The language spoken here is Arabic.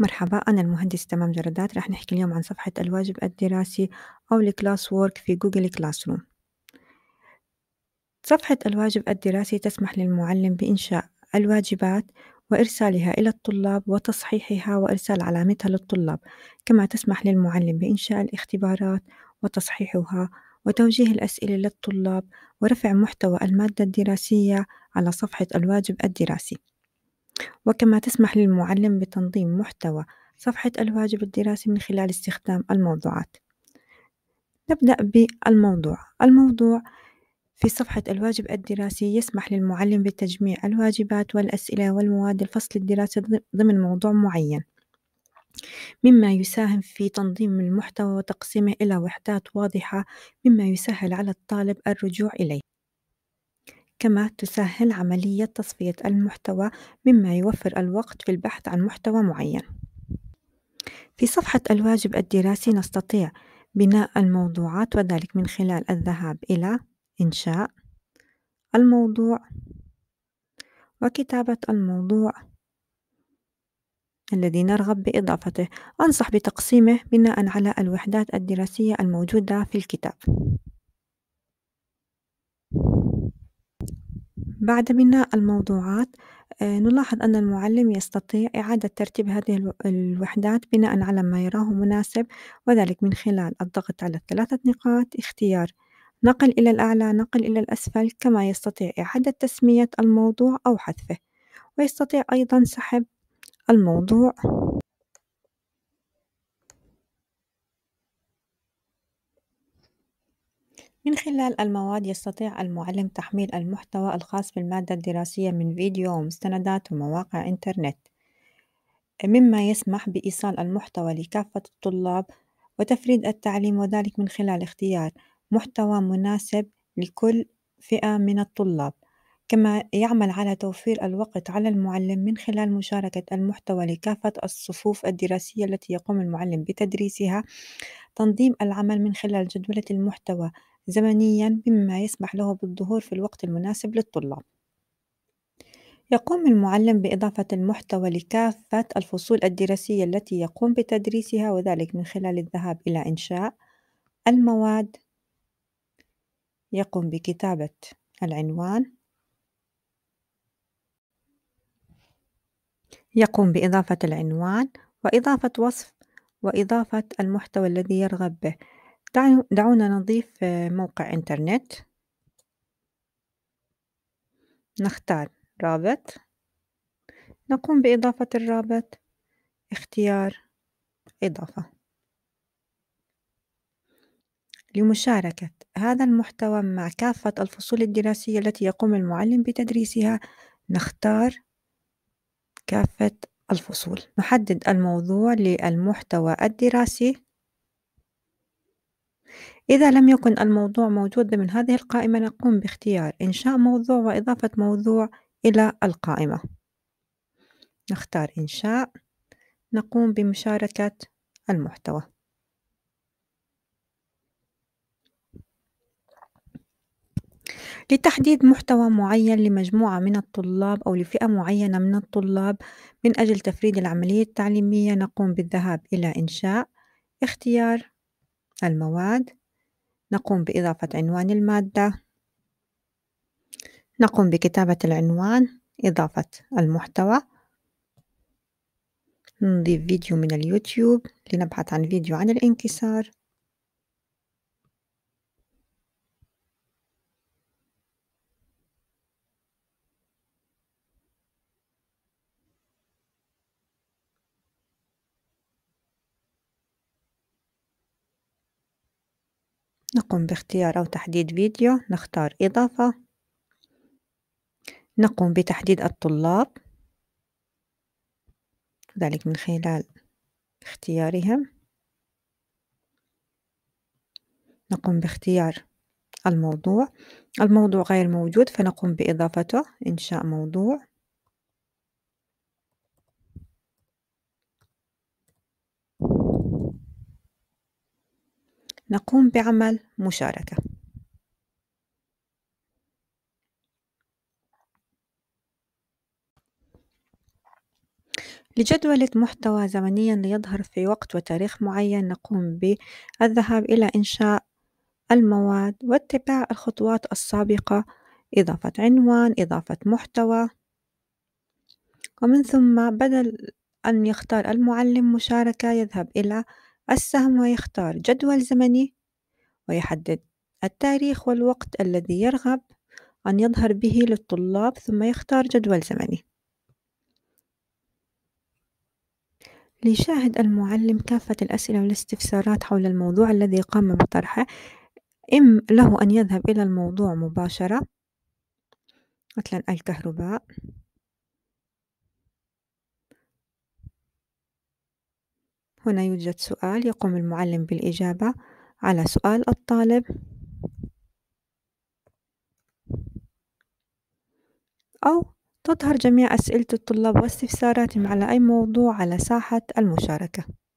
مرحبا أنا المهندس تمام جردات رح نحكي اليوم عن صفحة الواجب الدراسي أو الكلاس وورك في جوجل كلاس روم صفحة الواجب الدراسي تسمح للمعلم بإنشاء الواجبات وإرسالها إلى الطلاب وتصحيحها وإرسال علامتها للطلاب كما تسمح للمعلم بإنشاء الاختبارات وتصحيحها وتوجيه الأسئلة للطلاب ورفع محتوى المادة الدراسية على صفحة الواجب الدراسي وكما تسمح للمعلم بتنظيم محتوى صفحة الواجب الدراسي من خلال استخدام الموضوعات نبدأ بالموضوع الموضوع في صفحة الواجب الدراسي يسمح للمعلم بتجميع الواجبات والأسئلة والمواد الفصل الدراسي ضمن موضوع معين مما يساهم في تنظيم المحتوى وتقسيمه إلى وحدات واضحة مما يسهل على الطالب الرجوع إليه كما تسهل عملية تصفية المحتوى مما يوفر الوقت في البحث عن محتوى معين في صفحة الواجب الدراسي نستطيع بناء الموضوعات وذلك من خلال الذهاب إلى إنشاء الموضوع وكتابة الموضوع الذي نرغب بإضافته أنصح بتقسيمه بناء على الوحدات الدراسية الموجودة في الكتاب بعد بناء الموضوعات آه، نلاحظ أن المعلم يستطيع إعادة ترتيب هذه الوحدات بناء على ما يراه مناسب وذلك من خلال الضغط على الثلاثة نقاط اختيار نقل إلى الأعلى نقل إلى الأسفل كما يستطيع إعادة تسمية الموضوع أو حذفه ويستطيع أيضا سحب الموضوع من خلال المواد يستطيع المعلم تحميل المحتوى الخاص بالمادة الدراسية من فيديو ومستندات ومواقع إنترنت مما يسمح بإيصال المحتوى لكافة الطلاب وتفريد التعليم وذلك من خلال اختيار محتوى مناسب لكل فئة من الطلاب كما يعمل على توفير الوقت على المعلم من خلال مشاركة المحتوى لكافة الصفوف الدراسية التي يقوم المعلم بتدريسها تنظيم العمل من خلال جدولة المحتوى زمنيا مما يسمح له بالظهور في الوقت المناسب للطلاب يقوم المعلم بإضافة المحتوى لكافة الفصول الدراسية التي يقوم بتدريسها وذلك من خلال الذهاب إلى إنشاء المواد يقوم بكتابة العنوان يقوم بإضافة العنوان وإضافة وصف وإضافة المحتوى الذي يرغب به دعونا نضيف آه، موقع إنترنت، نختار رابط، نقوم بإضافة الرابط، اختيار إضافة. لمشاركة هذا المحتوى مع كافة الفصول الدراسية التي يقوم المعلم بتدريسها، نختار كافة الفصول. نحدد الموضوع للمحتوى الدراسي. إذا لم يكن الموضوع موجود ضمن هذه القائمة نقوم باختيار إنشاء موضوع وإضافة موضوع إلى القائمة نختار إنشاء نقوم بمشاركة المحتوى لتحديد محتوى معين لمجموعة من الطلاب أو لفئة معينة من الطلاب من أجل تفريد العملية التعليمية نقوم بالذهاب إلى إنشاء اختيار المواد نقوم بإضافة عنوان المادة نقوم بكتابة العنوان إضافة المحتوى نضيف فيديو من اليوتيوب لنبحث عن فيديو عن الانكسار نقوم باختيار أو تحديد فيديو نختار إضافة نقوم بتحديد الطلاب ذلك من خلال اختيارهم نقوم باختيار الموضوع الموضوع غير موجود فنقوم بإضافته إنشاء موضوع نقوم بعمل مشاركة لجدولة محتوى زمنيا ليظهر في وقت وتاريخ معين نقوم بالذهاب إلى إنشاء المواد واتباع الخطوات السابقة إضافة عنوان إضافة محتوى ومن ثم بدل أن يختار المعلم مشاركة يذهب إلى السهم ويختار جدول زمني ويحدد التاريخ والوقت الذي يرغب أن يظهر به للطلاب ثم يختار جدول زمني ليشاهد المعلم كافة الأسئلة والاستفسارات حول الموضوع الذي قام بطرحه إم له أن يذهب إلى الموضوع مباشرة مثلا الكهرباء هنا يوجد سؤال يقوم المعلم بالإجابة على سؤال الطالب أو تظهر جميع أسئلة الطلاب واستفساراتهم على أي موضوع على ساحة المشاركة